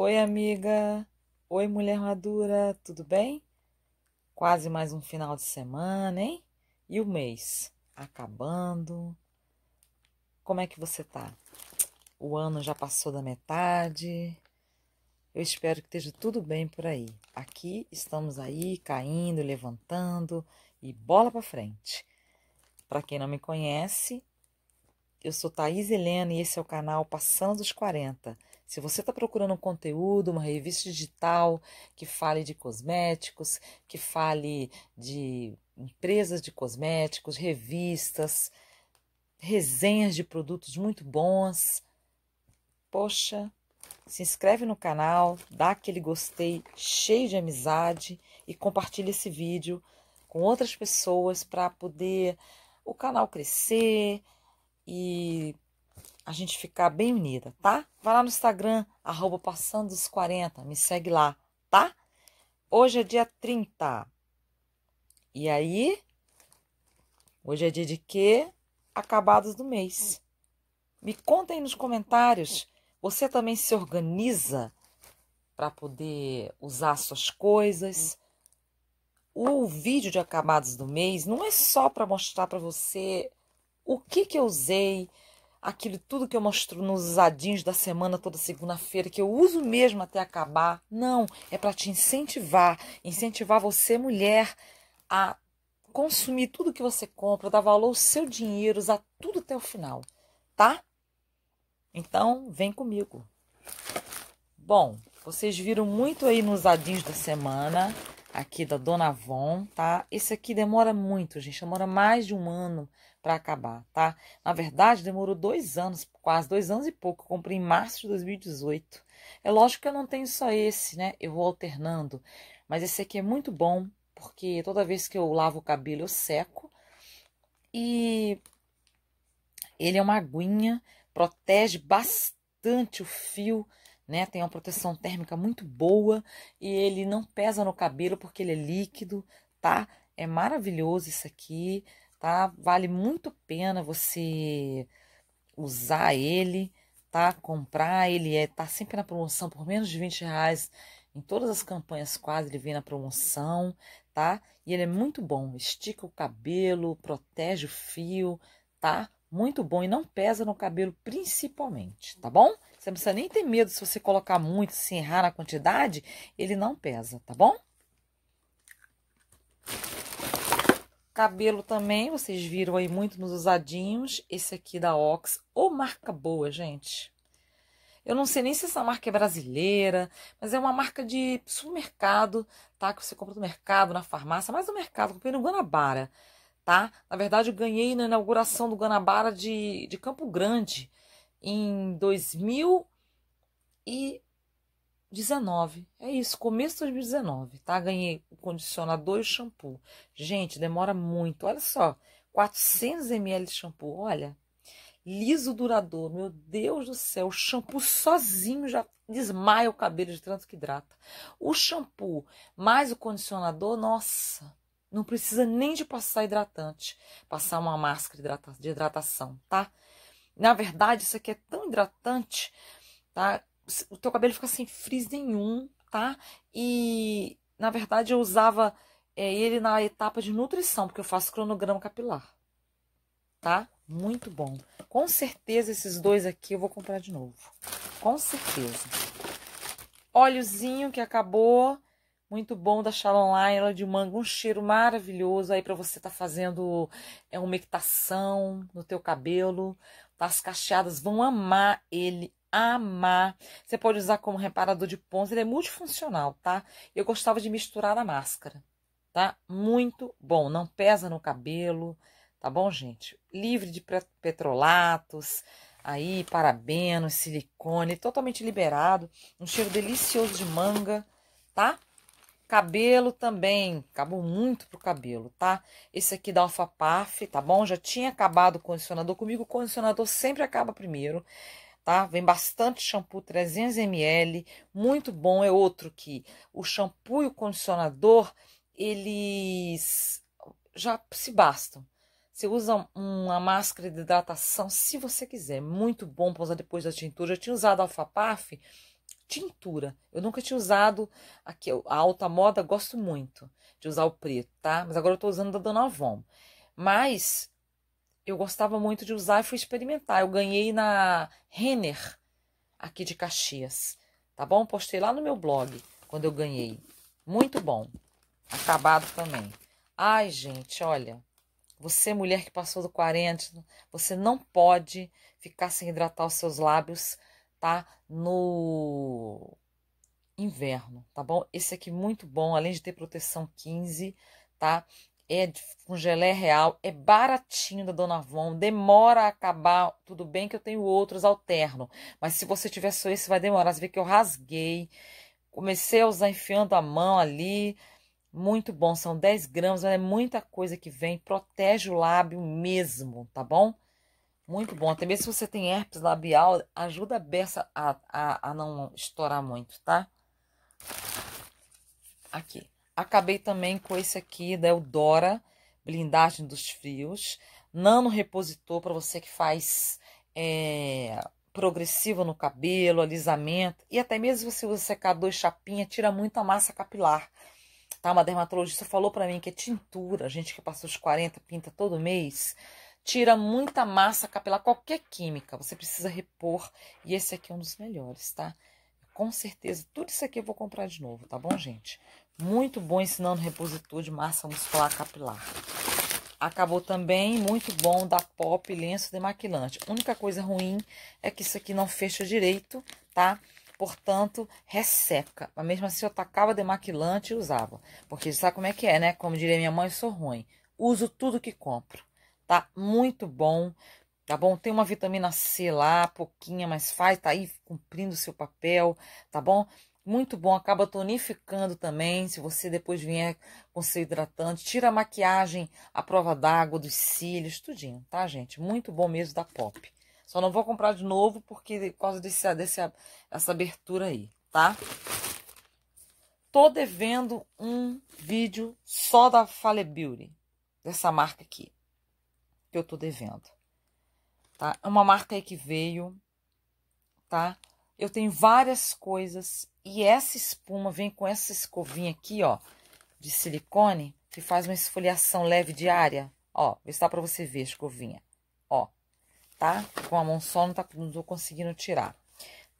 Oi, amiga. Oi, mulher madura. Tudo bem? Quase mais um final de semana, hein? E o mês acabando. Como é que você tá? O ano já passou da metade. Eu espero que esteja tudo bem por aí. Aqui estamos aí caindo, levantando e bola para frente. Para quem não me conhece, eu sou Thaís Helena e esse é o canal Passando dos 40 se você está procurando um conteúdo, uma revista digital que fale de cosméticos, que fale de empresas de cosméticos, revistas, resenhas de produtos muito bons, poxa, se inscreve no canal, dá aquele gostei cheio de amizade e compartilha esse vídeo com outras pessoas para poder o canal crescer e a gente ficar bem unida, tá? Vai lá no Instagram, arroba passando os 40, me segue lá, tá? Hoje é dia 30. E aí, hoje é dia de quê? Acabados do mês. Me contem nos comentários, você também se organiza para poder usar suas coisas? O vídeo de acabados do mês não é só para mostrar para você o que, que eu usei, aquilo tudo que eu mostro nos usadinhos da semana toda segunda-feira, que eu uso mesmo até acabar. Não, é para te incentivar, incentivar você, mulher, a consumir tudo que você compra, dar valor ao seu dinheiro, usar tudo até o final, tá? Então, vem comigo. Bom, vocês viram muito aí nos usadinhos da semana, aqui da Dona Von, tá? Esse aqui demora muito, gente, demora mais de um ano para acabar, tá? Na verdade, demorou dois anos, quase dois anos e pouco. Eu comprei em março de 2018. É lógico que eu não tenho só esse, né? Eu vou alternando. Mas esse aqui é muito bom, porque toda vez que eu lavo o cabelo, eu seco. E ele é uma aguinha, protege bastante o fio, né? Tem uma proteção térmica muito boa e ele não pesa no cabelo porque ele é líquido, tá? É maravilhoso isso aqui tá? Vale muito pena você usar ele, tá? Comprar, ele é, tá sempre na promoção por menos de 20 reais. Em todas as campanhas quase ele vem na promoção, tá? E ele é muito bom, estica o cabelo, protege o fio, tá? Muito bom e não pesa no cabelo principalmente, tá bom? Você não precisa nem ter medo se você colocar muito, se errar na quantidade, ele não pesa, tá bom? Cabelo também, vocês viram aí muito nos usadinhos. Esse aqui da Ox, ou marca boa, gente. Eu não sei nem se essa marca é brasileira, mas é uma marca de supermercado, tá? Que você compra no mercado, na farmácia, mas no mercado, comprei no Guanabara, tá? Na verdade, eu ganhei na inauguração do Guanabara de, de Campo Grande em 2000 e 19. É isso, começo de 2019, tá? Ganhei o condicionador e o shampoo. Gente, demora muito. Olha só, 400 ml de shampoo. Olha, liso duradouro. Meu Deus do céu, o shampoo sozinho já desmaia o cabelo de tanto que hidrata. O shampoo mais o condicionador, nossa, não precisa nem de passar hidratante, passar uma máscara de hidratação, tá? Na verdade, isso aqui é tão hidratante, tá? o teu cabelo fica sem frizz nenhum, tá? E, na verdade, eu usava é, ele na etapa de nutrição, porque eu faço cronograma capilar, tá? Muito bom. Com certeza, esses dois aqui eu vou comprar de novo. Com certeza. Óleozinho que acabou. Muito bom da Shalom ela de manga, um cheiro maravilhoso aí para você tá fazendo é, umectação no teu cabelo. Tá? As cacheadas vão amar ele amar. Você pode usar como reparador de pontos, ele é multifuncional, tá? Eu gostava de misturar na máscara, tá? Muito bom, não pesa no cabelo, tá bom, gente? Livre de petrolatos, aí, parabenos, silicone, totalmente liberado. Um cheiro delicioso de manga, tá? Cabelo também, acabou muito pro cabelo, tá? Esse aqui da Alfa Paf, tá bom? Já tinha acabado o condicionador comigo, o condicionador sempre acaba primeiro tá? Vem bastante shampoo 300 ml, muito bom. É outro que o shampoo e o condicionador eles já se bastam. Você usa uma máscara de hidratação se você quiser, muito bom para usar depois da tintura. Eu tinha usado alfapaf, tintura. Eu nunca tinha usado aqui, a alta moda, gosto muito de usar o preto, tá? Mas agora eu estou usando da Dona Avon. Mas eu gostava muito de usar e fui experimentar. Eu ganhei na Renner, aqui de Caxias. Tá bom? Postei lá no meu blog quando eu ganhei. Muito bom. Acabado também. Ai, gente, olha. Você, mulher que passou do 40, você não pode ficar sem hidratar os seus lábios, tá? No inverno, tá bom? Esse aqui muito bom, além de ter proteção 15, tá? é com gelé real, é baratinho da Dona Von, demora a acabar, tudo bem que eu tenho outros alterno, mas se você tiver só esse vai demorar, você vê que eu rasguei, comecei a usar enfiando a mão ali, muito bom, são 10 gramas, é muita coisa que vem, protege o lábio mesmo, tá bom? Muito bom, até mesmo se você tem herpes labial, ajuda a beça a, a, a não estourar muito, tá? Aqui. Acabei também com esse aqui da Eudora, blindagem dos frios. Nano repositor para você que faz é, progressiva no cabelo, alisamento. E até mesmo se você usa secador e chapinha, tira muita massa capilar. Tá? Uma dermatologista falou para mim que é tintura. A gente que passou os 40, pinta todo mês tira muita massa capilar, qualquer química, você precisa repor. E esse aqui é um dos melhores, tá? Com certeza, tudo isso aqui eu vou comprar de novo, tá bom, gente? Muito bom ensinando repositor de massa muscular capilar. Acabou também muito bom da Pop lenço demaquilante. Única coisa ruim é que isso aqui não fecha direito, tá? Portanto, resseca. Mas mesmo assim eu tacava demaquilante e usava. Porque sabe como é que é, né? Como diria minha mãe, eu sou ruim. Uso tudo que compro, tá? Muito bom, tá bom? Tem uma vitamina C lá, pouquinha, mas faz, tá aí cumprindo o seu papel, tá bom? Muito bom, acaba tonificando também. Se você depois vier com seu hidratante, tira a maquiagem, a prova d'água, dos cílios, tudinho, tá, gente? Muito bom mesmo da Pop. Só não vou comprar de novo porque por causa desse, desse essa abertura aí, tá? Tô devendo um vídeo só da Fale Beauty, dessa marca aqui, que eu tô devendo, tá? É uma marca aí que veio, tá? Eu tenho várias coisas e essa espuma vem com essa escovinha aqui, ó, de silicone, que faz uma esfoliação leve diária. Ó, vou estar para você ver a escovinha. Ó, tá? Com a mão só não, tá, não tô conseguindo tirar,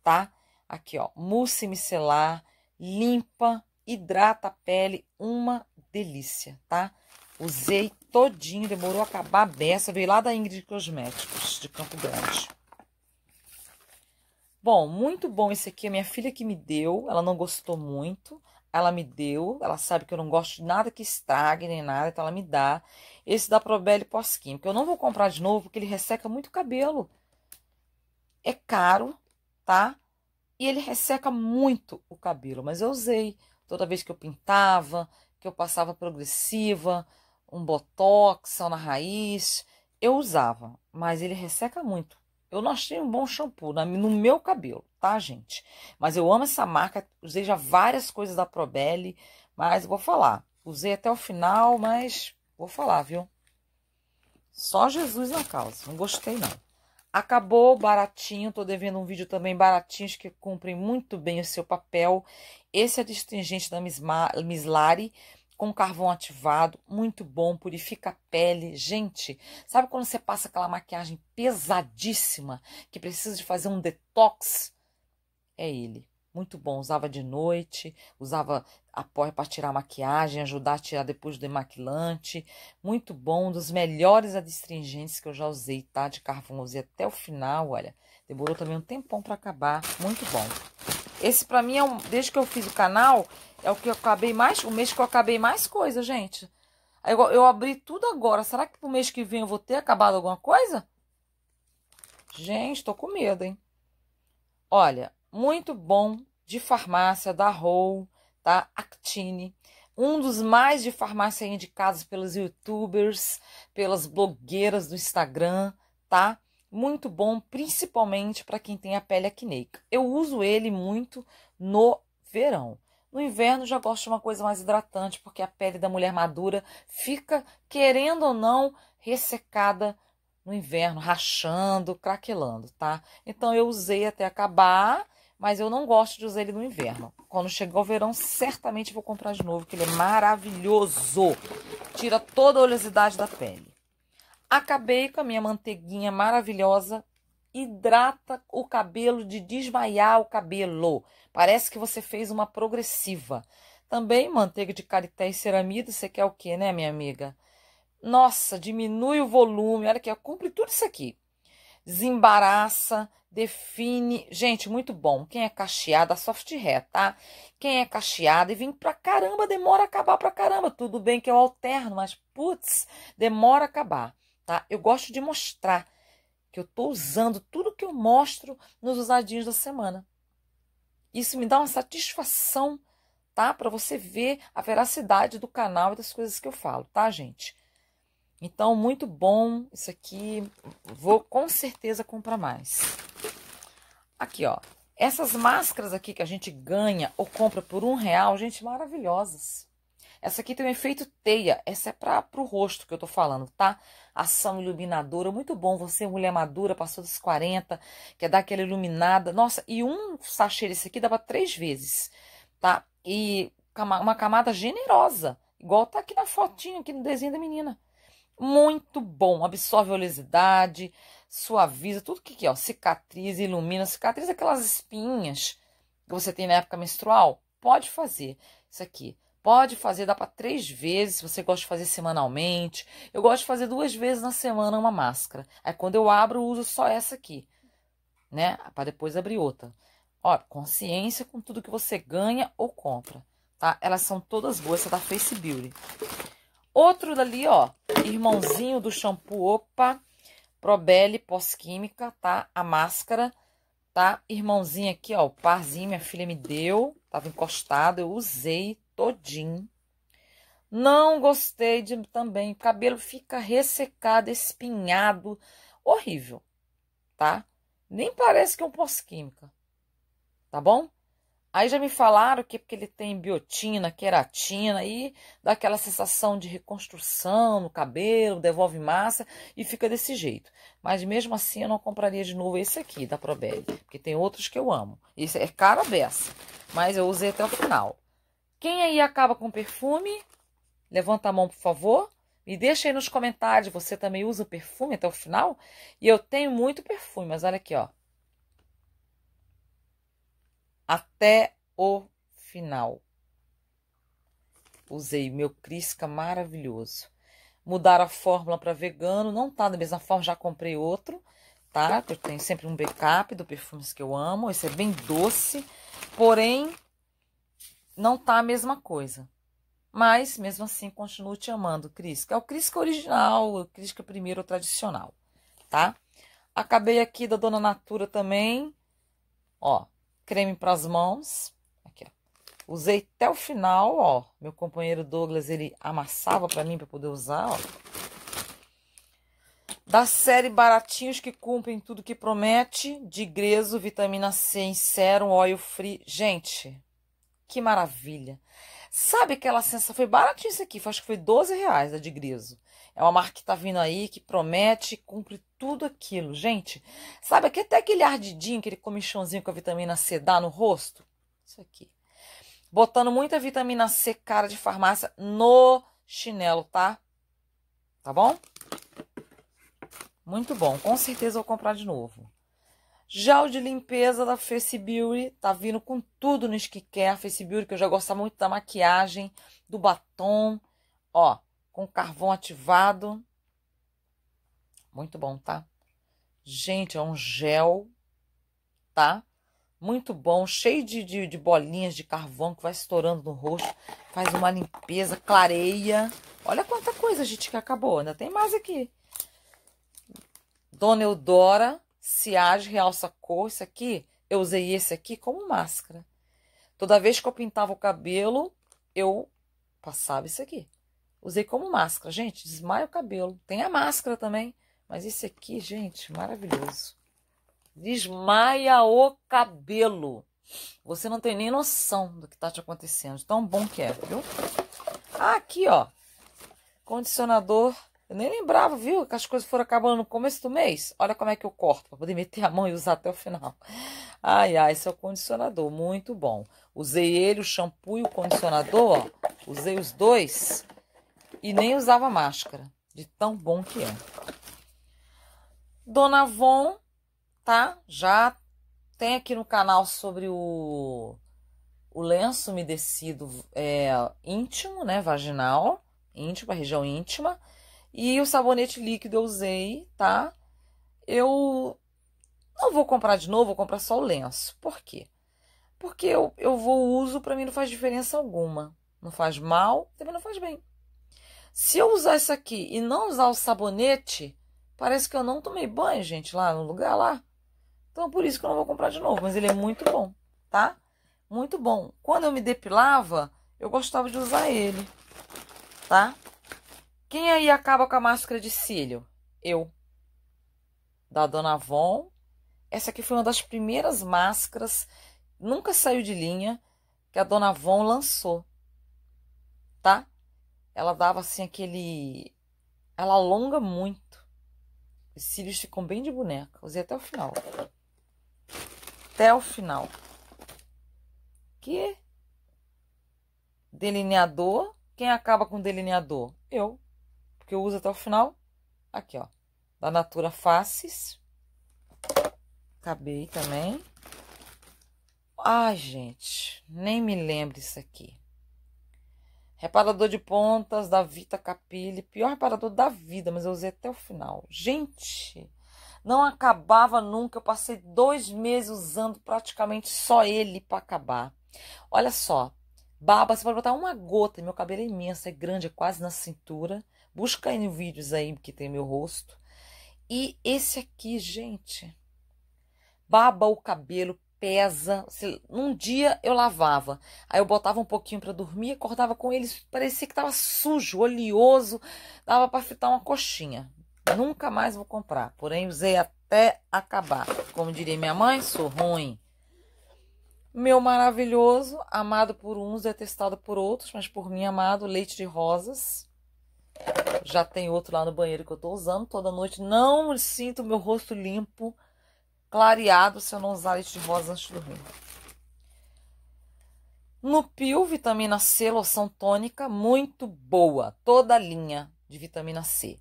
tá? Aqui, ó, mousse micelar, limpa, hidrata a pele, uma delícia, tá? Usei todinho, demorou a acabar a beça, veio lá da Ingrid Cosméticos, de Campo Grande. Bom, muito bom esse aqui. A minha filha que me deu, ela não gostou muito. Ela me deu, ela sabe que eu não gosto de nada que estrague nem nada, então ela me dá. Esse da Probele Posquim, que eu não vou comprar de novo, porque ele resseca muito o cabelo. É caro, tá? E ele resseca muito o cabelo, mas eu usei toda vez que eu pintava, que eu passava progressiva, um botox, sal na raiz, eu usava, mas ele resseca muito. Eu não achei um bom shampoo no meu cabelo, tá, gente? Mas eu amo essa marca, usei já várias coisas da Probelli, mas vou falar. Usei até o final, mas vou falar, viu? Só Jesus na causa, não gostei não. Acabou baratinho, tô devendo um vídeo também baratinho que cumprem muito bem o seu papel. Esse é distingente da Miss, Miss Lari, com carvão ativado, muito bom, purifica a pele. Gente, sabe quando você passa aquela maquiagem pesadíssima que precisa de fazer um detox? É ele. Muito bom, usava de noite, usava após para tirar a maquiagem, ajudar a tirar depois do demaquilante. Muito bom, um dos melhores adstringentes que eu já usei, tá? De carvão, usei até o final, olha. Demorou também um tempão para acabar, muito bom. Esse pra mim é um. Desde que eu fiz o canal, é o que eu acabei mais. O mês que eu acabei mais coisa, gente. Eu, eu abri tudo agora. Será que pro mês que vem eu vou ter acabado alguma coisa? Gente, tô com medo, hein? Olha, muito bom de farmácia da Rol, tá? Actine. Um dos mais de farmácia indicados pelos youtubers, pelas blogueiras do Instagram, tá? muito bom, principalmente para quem tem a pele acneica. Eu uso ele muito no verão. No inverno já gosto de uma coisa mais hidratante, porque a pele da mulher madura fica, querendo ou não, ressecada no inverno, rachando, craquelando, tá? Então eu usei até acabar, mas eu não gosto de usar ele no inverno. Quando chegar o verão, certamente vou comprar de novo, que ele é maravilhoso. Tira toda a oleosidade da pele. Acabei com a minha manteiguinha maravilhosa. Hidrata o cabelo de desmaiar o cabelo. Parece que você fez uma progressiva. Também manteiga de carité e ceramida, você quer o quê, né, minha amiga? Nossa, diminui o volume. Olha aqui, cumpre tudo isso aqui. Desembaraça, define. Gente, muito bom. Quem é cacheada, soft hair, tá? Quem é cacheada e vem pra caramba, demora a acabar pra caramba. Tudo bem que eu alterno, mas putz, demora a acabar tá? Eu gosto de mostrar que eu estou usando tudo que eu mostro nos usadinhos da semana. Isso me dá uma satisfação, tá? Para você ver a veracidade do canal e das coisas que eu falo, tá, gente? Então, muito bom isso aqui. Vou com certeza comprar mais. Aqui, ó. Essas máscaras aqui que a gente ganha ou compra por um real, gente, maravilhosas. Essa aqui tem um efeito teia. Essa é para o rosto que eu tô falando, tá? Ação iluminadora, muito bom. Você, mulher madura, passou dos 40, quer dar aquela iluminada. Nossa, e um sachê desse aqui dá para três vezes, tá? E uma camada generosa, igual tá aqui na fotinho, aqui no desenho da menina. Muito bom, absorve oleosidade, suaviza tudo que é, ó, cicatriz, ilumina, cicatriz aquelas espinhas que você tem na época menstrual, pode fazer isso aqui. Pode fazer, dá para três vezes, se você gosta de fazer semanalmente. Eu gosto de fazer duas vezes na semana uma máscara. Aí quando eu abro, eu uso só essa aqui, né? Para depois abrir outra. Ó, consciência com tudo que você ganha ou compra, tá? Elas são todas boas, essa da Face Beauty. Outro dali, ó, irmãozinho do shampoo, opa, Probele pós-química, tá? A máscara, tá? Irmãozinho aqui, ó, o parzinho, minha filha me deu, tava encostado, eu usei, todinho. Não gostei de também, o cabelo fica ressecado, espinhado, horrível, tá? Nem parece que é um pós-química, tá bom? Aí já me falaram que é porque ele tem biotina, queratina, e dá aquela sensação de reconstrução no cabelo, devolve massa e fica desse jeito. Mas mesmo assim eu não compraria de novo esse aqui da Probelli, porque tem outros que eu amo. Esse é caro a beça, mas eu usei até o final. Quem aí acaba com perfume? Levanta a mão, por favor. Me deixa aí nos comentários, você também usa perfume até o final? E eu tenho muito perfume, mas olha aqui, ó. Até o final. Usei meu Crisca maravilhoso. Mudar a fórmula para vegano, não tá da mesma forma, já comprei outro, tá? Eu tenho sempre um backup do perfumes que eu amo, esse é bem doce, porém não tá a mesma coisa. Mas, mesmo assim, continuo te amando, Cris. Que é o Cris que é original, o Cris que é primeiro, tradicional, tá? Acabei aqui da Dona Natura também. Ó, creme para as mãos. Aqui, ó. Usei até o final, ó. Meu companheiro Douglas, ele amassava para mim para poder usar, ó. Da série Baratinhos que cumprem tudo que promete, de grego vitamina C em sérum, óleo free. Gente, que maravilha. Sabe aquela sensação? Foi baratinho isso aqui, acho que foi 12 reais a de Griso. É uma marca que tá vindo aí, que promete, cumpre tudo aquilo. Gente, sabe aqui até aquele ardidinho, aquele comichãozinho com a vitamina C dá no rosto? Isso aqui. Botando muita vitamina C, cara de farmácia, no chinelo, tá? Tá bom? Muito bom. Com certeza eu vou comprar de novo. Já o de limpeza da Face Beauty, tá vindo com tudo no skincare Face Beauty, que eu já gosto muito da maquiagem, do batom, ó, com carvão ativado. Muito bom, tá? Gente, é um gel, tá? Muito bom, cheio de, de, de bolinhas de carvão que vai estourando no rosto, faz uma limpeza, clareia. Olha quanta coisa, gente, que acabou, ainda tem mais aqui. Dona Eudora, se age, realça a cor. Isso aqui, eu usei esse aqui como máscara. Toda vez que eu pintava o cabelo, eu passava isso aqui. Usei como máscara. Gente, desmaia o cabelo. Tem a máscara também. Mas esse aqui, gente, maravilhoso. Desmaia o cabelo. Você não tem nem noção do que está te acontecendo. Tão bom que é, viu? Aqui, ó. Condicionador eu nem lembrava, viu, que as coisas foram acabando no começo do mês. Olha como é que eu corto, para poder meter a mão e usar até o final. Ai, ai, esse é o condicionador, muito bom. Usei ele, o shampoo e o condicionador, ó. Usei os dois e nem usava máscara, de tão bom que é. Dona Von, tá? Já tem aqui no canal sobre o, o lenço umedecido é, íntimo, né? Vaginal, íntimo, a região íntima e o sabonete líquido eu usei, tá? Eu não vou comprar de novo, vou comprar só o lenço. Por quê? Porque eu, eu vou uso, para mim não faz diferença alguma. Não faz mal, também não faz bem. Se eu usar isso aqui e não usar o sabonete, parece que eu não tomei banho, gente, lá no lugar lá. Então é por isso que eu não vou comprar de novo, mas ele é muito bom, tá? Muito bom. Quando eu me depilava, eu gostava de usar ele, tá? Quem aí acaba com a máscara de cílio? Eu. Da Dona Avon. Essa aqui foi uma das primeiras máscaras, nunca saiu de linha, que a Dona Avon lançou. Tá? Ela dava assim aquele. Ela alonga muito. Os cílios ficam bem de boneca. Usei até o final. Até o final. Que delineador. Quem acaba com delineador? Eu porque eu uso até o final. Aqui, ó. Da Natura Faces. Acabei também. Ai, gente, nem me lembro isso aqui. Reparador de pontas da Vita Capile. Pior reparador da vida, mas eu usei até o final. Gente, não acabava nunca. Eu passei dois meses usando praticamente só ele para acabar. Olha só, baba, você pode botar uma gota. Meu cabelo é imenso, é grande, é quase na cintura. Busca aí no vídeos aí que tem meu rosto. E esse aqui, gente, baba o cabelo, pesa. Num dia eu lavava, aí eu botava um pouquinho para dormir, acordava com ele, parecia que tava sujo, oleoso, dava para fritar uma coxinha. Nunca mais vou comprar, porém usei até acabar. Como diria minha mãe, sou ruim. Meu maravilhoso, amado por uns, detestado por outros, mas por mim amado, leite de rosas. Já tem outro lá no banheiro que eu estou usando toda noite. Não sinto meu rosto limpo, clareado, se eu não usar de rosa antes de dormir. No Pio, vitamina C, loção tônica, muito boa. Toda a linha de vitamina C.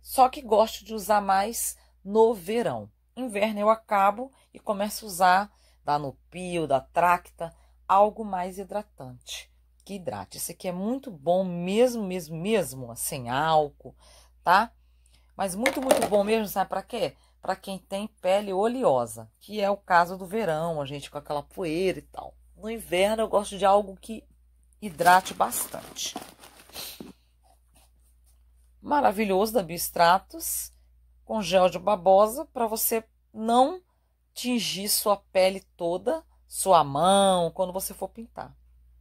Só que gosto de usar mais no verão. Inverno eu acabo e começo a usar da Nupio, da Tracta, algo mais hidratante que hidrate. Esse aqui é muito bom mesmo, mesmo, mesmo, sem álcool, tá? Mas muito, muito bom mesmo, sabe para quê? Para quem tem pele oleosa, que é o caso do verão, a gente com aquela poeira e tal. No inverno eu gosto de algo que hidrate bastante. Maravilhoso da Bistratos com gel de babosa, para você não tingir sua pele toda, sua mão, quando você for pintar.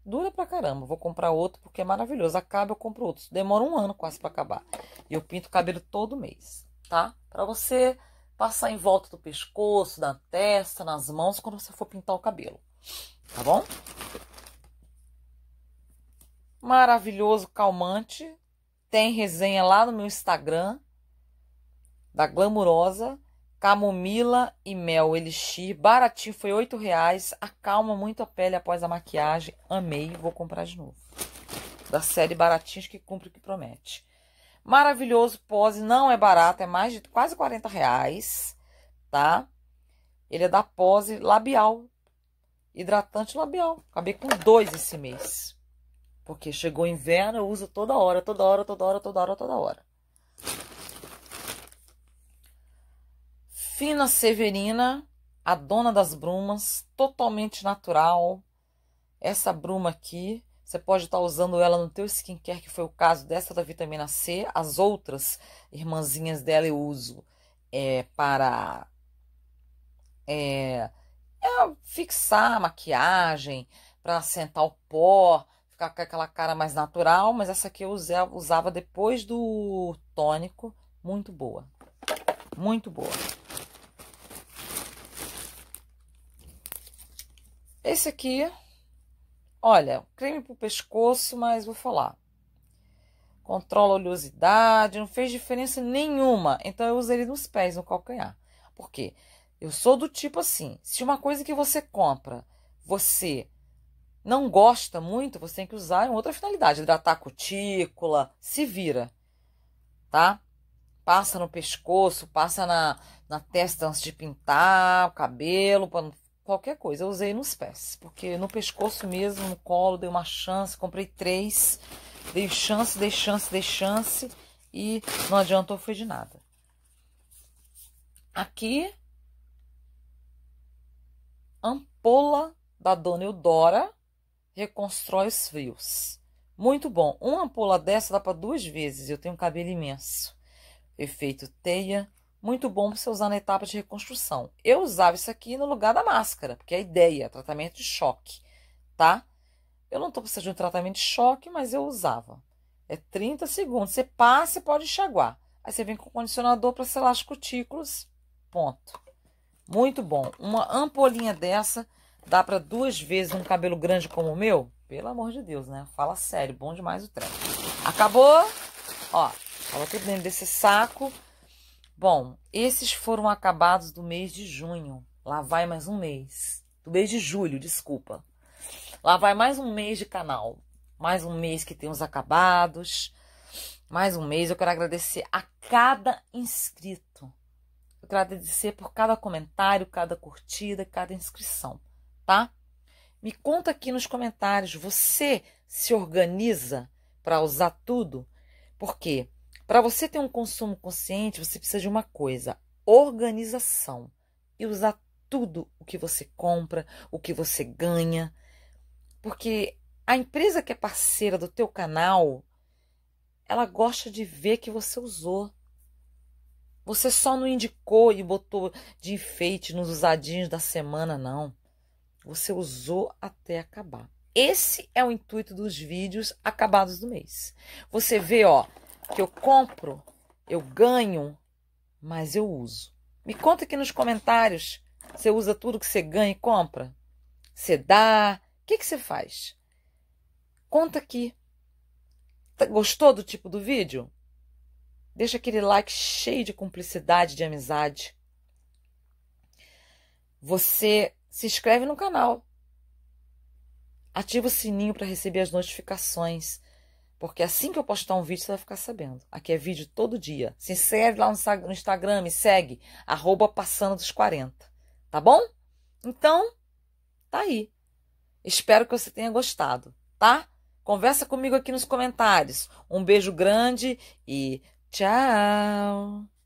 Dura pra caramba. Vou comprar outro porque é maravilhoso. Acaba, eu compro outro. Demora um ano quase para acabar. E eu pinto o cabelo todo mês, tá? Para você passar em volta do pescoço, da testa, nas mãos quando você for pintar o cabelo. Tá bom? Maravilhoso calmante. Tem resenha lá no meu Instagram da Glamurosa. Camomila e mel elixir, baratinho, foi R$ reais. Acalma muito a pele após a maquiagem. Amei, vou comprar de novo. Da série Baratinhos que cumpre o que promete. Maravilhoso Pose, não é barato, é mais de quase 40 reais, tá? Ele é da Pose Labial, hidratante labial. Acabei com dois esse mês. Porque chegou inverno, eu uso toda hora, toda hora, toda hora, toda hora, toda hora. fina Severina, a dona das brumas, totalmente natural. Essa bruma aqui, você pode estar tá usando ela no teu skincare, que foi o caso dessa da vitamina C. As outras irmãzinhas dela eu uso é, para é, é, fixar a maquiagem, para assentar o pó, ficar com aquela cara mais natural. Mas essa aqui eu usava, usava depois do tônico. Muito boa. Muito boa. Esse aqui, olha, creme para o pescoço, mas vou falar. Controla a oleosidade, não fez diferença nenhuma. Então eu usei ele nos pés, no calcanhar. Por quê? Eu sou do tipo assim, se uma coisa que você compra, você não gosta muito, você tem que usar em outra finalidade, hidratar a cutícula, se vira, tá? Passa no pescoço, passa na, na testa antes de pintar o cabelo, para não qualquer coisa. Eu usei nos pés, porque no pescoço mesmo, no colo, dei uma chance, comprei três, dei chance, dei chance, dei chance e não adiantou, foi de nada. Aqui, ampola da Dona Eudora reconstrói os fios. Muito bom. Uma ampola dessa dá para duas vezes. Eu tenho um cabelo imenso. Efeito teia muito bom para você usar na etapa de reconstrução. Eu usava isso aqui no lugar da máscara, porque é a ideia, tratamento de choque, tá? Eu não estou precisando de um tratamento de choque, mas eu usava. É 30 segundos. Você passa e pode enxaguar. Aí você vem com o condicionador para selar os cutículas. Ponto. Muito bom. Uma ampolinha dessa dá para duas vezes um cabelo grande como o meu? Pelo amor de Deus, né? Fala sério. Bom demais o treco. Acabou. Ó, coloquei dentro desse saco. Bom, esses foram acabados do mês de junho. Lá vai mais um mês. Do mês de julho, desculpa. Lá vai mais um mês de canal. Mais um mês que tem os acabados. Mais um mês. Eu quero agradecer a cada inscrito. Eu quero agradecer por cada comentário, cada curtida, cada inscrição, tá? Me conta aqui nos comentários. Você se organiza para usar tudo? Por quê? Porque para você ter um consumo consciente, você precisa de uma coisa: organização. E usar tudo o que você compra, o que você ganha. Porque a empresa que é parceira do teu canal, ela gosta de ver que você usou. Você só não indicou e botou de enfeite nos usadinhos da semana, não. Você usou até acabar. Esse é o intuito dos vídeos acabados do mês. Você vê, ó, que eu compro, eu ganho, mas eu uso. Me conta aqui nos comentários. Você usa tudo que você ganha e compra? Você dá? O que, que você faz? Conta aqui. Tá, gostou do tipo do vídeo? Deixa aquele like cheio de cumplicidade, de amizade. Você se inscreve no canal. Ativa o sininho para receber as notificações. Porque assim que eu postar um vídeo, você vai ficar sabendo. Aqui é vídeo todo dia. Se inscreve lá no Instagram, me segue, arroba passando dos 40. Tá bom? Então, tá aí. Espero que você tenha gostado, tá? Conversa comigo aqui nos comentários. Um beijo grande e tchau!